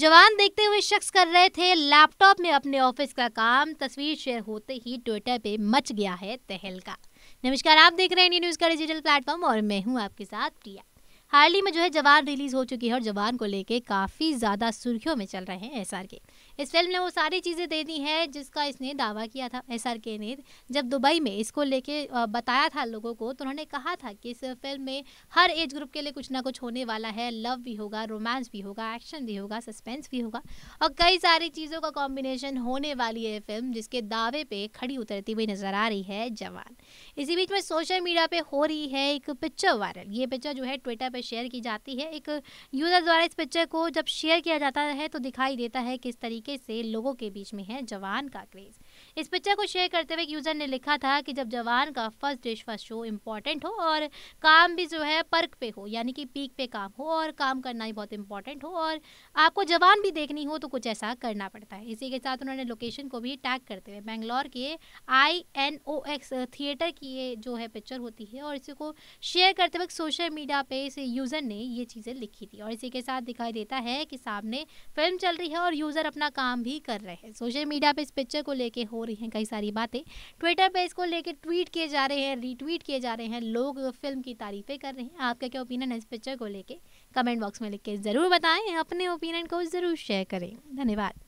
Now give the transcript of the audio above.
जवान देखते हुए शख्स कर रहे थे लैपटॉप में अपने ऑफिस का काम तस्वीर शेयर होते ही ट्विटर पे मच गया है तहलका नमस्कार आप देख रहे हैं न्यूज का डिजिटल प्लेटफॉर्म और मैं हूं आपके साथ प्रिया हाल ही में जो है जवान रिलीज हो चुकी है और जवान को लेके काफ़ी ज़्यादा सुर्खियों में चल रहे हैं एस आर के इस फिल्म ने वो सारी चीज़ें दे दी हैं जिसका इसने दावा किया था एस आर के ने जब दुबई में इसको लेके बताया था लोगों को तो उन्होंने कहा था कि इस फिल्म में हर एज ग्रुप के लिए कुछ ना कुछ होने वाला है लव भी होगा रोमांस भी होगा एक्शन भी होगा सस्पेंस भी होगा और कई सारी चीज़ों का कॉम्बिनेशन होने वाली है फिल्म जिसके दावे पे खड़ी उतरती हुई नज़र आ रही है जवान इसी बीच में सोशल मीडिया पे हो रही है एक पिक्चर वायरल ये पिक्चर जो है ट्विटर पे शेयर की जाती है एक यूज़र द्वारा इस पिक्चर को जब शेयर किया जाता है तो दिखाई देता है किस तरीके से लोगों के बीच में है जवान का क्रेज़ इस पिक्चर को शेयर करते हुए एक यूज़र ने लिखा था कि जब जवान का फर्स्ट डिश फर्स्ट शो इम्पॉर्टेंट हो और काम भी जो है पर्क पे हो यानी कि पीक पे काम हो और काम करना ही बहुत इंपॉर्टेंट हो और आपको जवान भी देखनी हो तो कुछ ऐसा करना पड़ता है इसी के साथ उन्होंने लोकेशन को भी टैग करते हुए बेंगलोर के I N O X theatre की ये जो है पिक्चर होती है और इसी को शेयर करते वक्त सोशल मीडिया पे इस यूज़र ने ये चीज़ें लिखी थी और इसी के साथ दिखाई देता है कि सामने फिल्म चल रही है और यूज़र अपना काम भी कर रहे हैं सोशल मीडिया पर इस पिक्चर को लेके हो रही हैं कई सारी बातें ट्विटर पे इसको लेके ट्वीट किए जा रहे हैं रीट्वीट किए जा रहे हैं लोग फिल्म की तारीफें कर रहे हैं आपका क्या ओपिनियन है इस पिक्चर को लेके कमेंट बॉक्स में लिख के ज़रूर बताएं अपने ओपिनियन को ज़रूर शेयर करें धन्यवाद